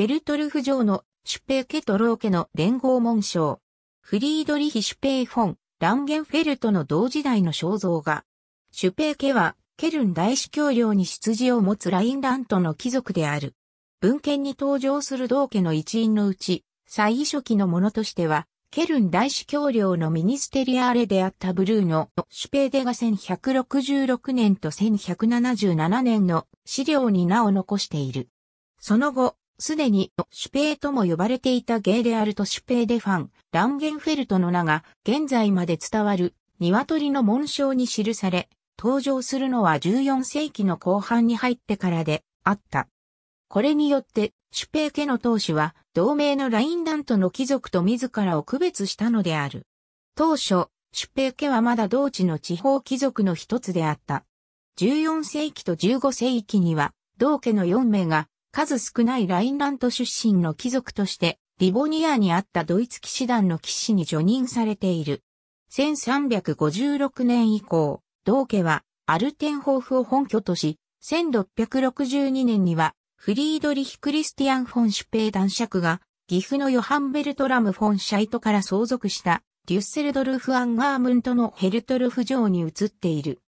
ヘルトルフ城のシュペーケトローケの連合紋章。フリードリヒ・シュペーフォン、ランゲンフェルトの同時代の肖像画。シュペーケは、ケルン大司教領に出自を持つラインラントの貴族である。文献に登場する同家の一員のうち、最初期のものとしては、ケルン大司教領のミニステリアーレであったブルーのシュペーデが1166年と1177年の資料に名を残している。その後、すでにシュペーとも呼ばれていたゲであるとシュペーデファン、ランゲンフェルトの名が現在まで伝わる鶏の紋章に記され、登場するのは14世紀の後半に入ってからであった。これによって、シュペー家の当主は同盟のラインダントの貴族と自らを区別したのである。当初、シュペー家はまだ同地の地方貴族の一つであった。14世紀と15世紀には、同家の4名が数少ないラインラント出身の貴族として、リボニアにあったドイツ騎士団の騎士に除任されている。1356年以降、同家はアルテンホーフを本拠とし、1662年にはフリードリヒ・クリスティアン・フォン・シュペー男爵が、岐阜のヨハンベルト・ラム・フォン・シャイトから相続したデュッセルドルフ・アンガームントのヘルトルフ城に移っている。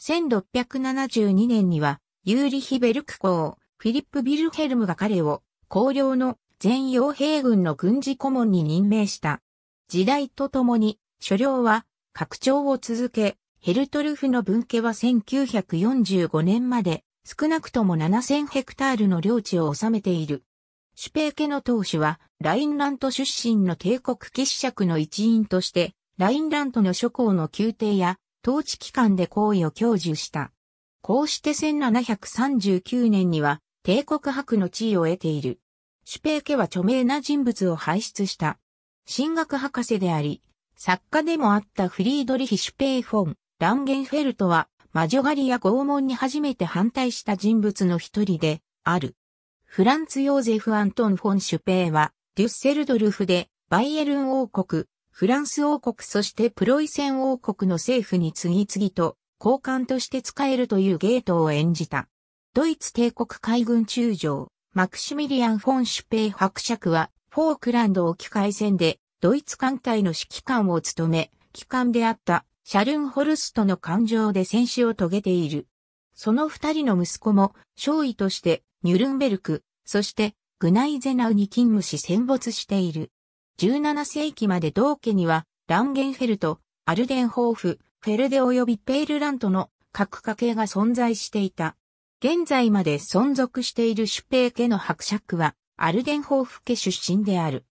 1672年には、ユーリヒ・ベルク公、フィリップ・ビルヘルムが彼を、公領の全傭兵軍の軍事顧問に任命した。時代とともに、所領は拡張を続け、ヘルトルフの分家は1945年まで少なくとも7000ヘクタールの領地を治めている。シュペー家の当主は、ラインラント出身の帝国騎士爵の一員として、ラインラントの諸侯の宮廷や統治機関で行為を享受した。こうして1739年には、帝国博の地位を得ている。シュペー家は著名な人物を輩出した。進学博士であり、作家でもあったフリードリヒ・シュペーフォン、ランゲンフェルトは、魔女狩りや拷問に初めて反対した人物の一人で、ある。フランツ・ヨーゼフ・アントン・フォン・シュペーは、デュッセルドルフで、バイエルン王国、フランス王国そしてプロイセン王国の政府に次々と、交換として使えるというゲートを演じた。ドイツ帝国海軍中将、マクシミリアン・フォン・シュペイ伯爵は、フォークランド沖海戦で、ドイツ艦隊の指揮官を務め、機関であったシャルンホルストの艦上で戦死を遂げている。その二人の息子も、少尉として、ニュルンベルク、そして、グナイゼナウに勤務し戦没している。17世紀まで同家には、ランゲンフェルト、アルデンホーフ、フェルデ及びペールラントの各家系が存在していた。現在まで存続しているシュペー家の伯爵は、アルデンホーフ家出身である。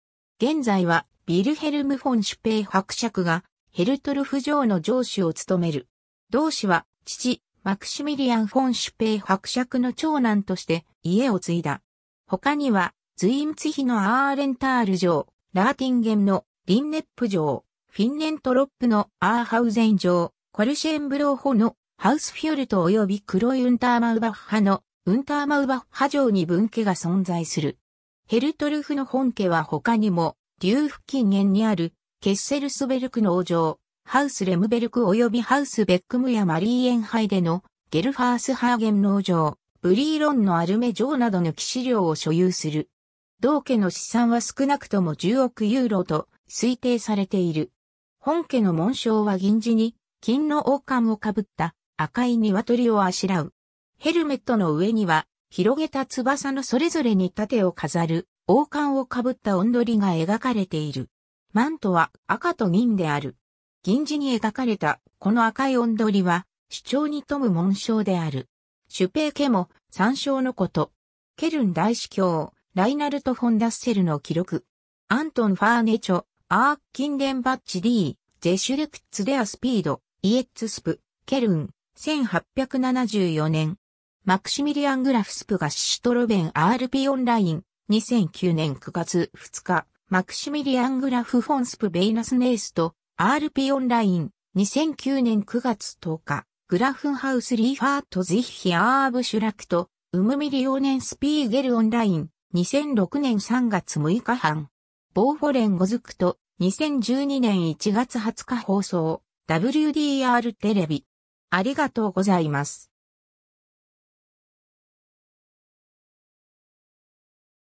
現在は、ビルヘルム・フォン・シュペー伯爵が、ヘルトルフ城の城主を務める。同氏は、父、マクシミリアン・フォン・シュペー伯爵の長男として家を継いだ。他には、ズインツヒのアーレンタール城、ラーティンゲムのリンネップ城、フィンネントロップのアーハウゼン城、コルシェンブローホのハウスフィョルト及び黒いウンターマウバッハのウンターマウバッハ城に分家が存在する。ヘルトルフの本家は他にも、リューフ近縁にあるケッセルスベルク農場、ハウスレムベルク及びハウスベックムやマリーエンハイでのゲルファースハーゲン農場、ブリーロンのアルメ城などの騎士領を所有する。同家の資産は少なくとも10億ユーロと推定されている。本家の紋章は銀地に金の王冠をかぶった赤い鶏をあしらう。ヘルメットの上には、広げた翼のそれぞれに盾を飾る、王冠をかぶったおんどりが描かれている。マントは赤と銀である。銀字に描かれた、この赤いおんどりは、主張に富む紋章である。シュペーケも、参照のこと。ケルン大司教、ライナルト・フォンダッセルの記録。アントン・ファーネチョ、アー・キンデンバッチ D、ゼシュレクツ・デア・スピード、イエッツ・スプ、ケルン、1874年、マクシミリアン・グラフスプがシストロベン RP オンライン、2009年9月2日、マクシミリアン・グラフ・フォンスプ・ベイナス・ネースと RP オンライン、2009年9月10日、グラフンハウス・リーファート・ゼヒアーブ・シュラクと、ウムミリオーネン・スピーゲル・オンライン、2006年3月6日半、ボーフォレン・ゴズクと、2012年1月20日放送、WDR テレビ。ありがとうございます。